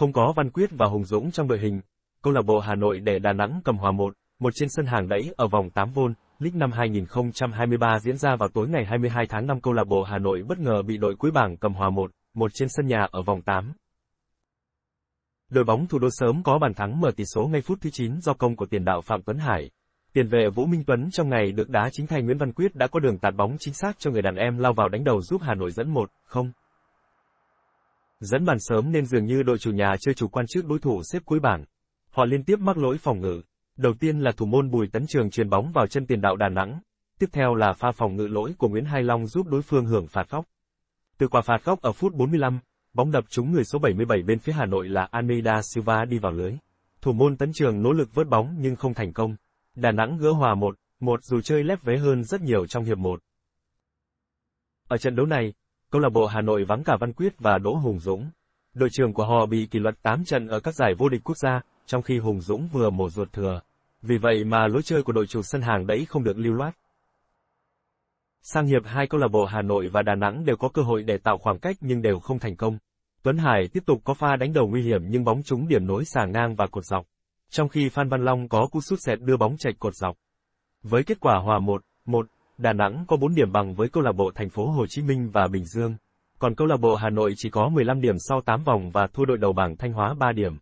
Không có Văn Quyết và Hùng Dũng trong đội hình, câu lạc bộ Hà Nội để Đà Nẵng cầm hòa 1, một trên sân hàng đẫy ở vòng 8 vôn, League năm 2023 diễn ra vào tối ngày 22 tháng 5 câu lạc bộ Hà Nội bất ngờ bị đội cuối bảng cầm hòa 1, một trên sân nhà ở vòng 8. Đội bóng thủ đô sớm có bàn thắng mở tỷ số ngay phút thứ 9 do công của tiền đạo Phạm Tuấn Hải. Tiền vệ Vũ Minh Tuấn trong ngày được đá chính thay Nguyễn Văn Quyết đã có đường tạt bóng chính xác cho người đàn em lao vào đánh đầu giúp Hà Nội dẫn 1-0. Dẫn bàn sớm nên dường như đội chủ nhà chưa chủ quan trước đối thủ xếp cuối bảng. Họ liên tiếp mắc lỗi phòng ngự. Đầu tiên là thủ môn Bùi Tấn Trường truyền bóng vào chân tiền đạo Đà Nẵng. Tiếp theo là pha phòng ngự lỗi của Nguyễn Hai Long giúp đối phương hưởng phạt góc. Từ quả phạt góc ở phút 45, bóng đập trúng người số 77 bên phía Hà Nội là Almeida Silva đi vào lưới. Thủ môn Tấn Trường nỗ lực vớt bóng nhưng không thành công. Đà Nẵng gỡ hòa 1, 1 dù chơi lép vế hơn rất nhiều trong hiệp 1. Ở trận đấu này, câu lạc bộ Hà Nội vắng cả Văn Quyết và Đỗ Hùng Dũng. Đội trưởng của họ bị kỷ luật 8 trận ở các giải vô địch quốc gia, trong khi Hùng Dũng vừa mổ ruột thừa. Vì vậy mà lối chơi của đội chủ sân hàng đấy không được lưu loát. Sang hiệp hai câu lạc bộ Hà Nội và Đà Nẵng đều có cơ hội để tạo khoảng cách nhưng đều không thành công. Tuấn Hải tiếp tục có pha đánh đầu nguy hiểm nhưng bóng trúng điểm nối xà ngang và cột dọc, trong khi Phan Văn Long có cú sút sẹt đưa bóng chạy cột dọc. Với kết quả hòa 1-1, Đà Nẵng có 4 điểm bằng với câu lạc bộ thành phố Hồ Chí Minh và Bình Dương, còn câu lạc bộ Hà Nội chỉ có 15 điểm sau 8 vòng và thua đội đầu bảng Thanh Hóa 3 điểm.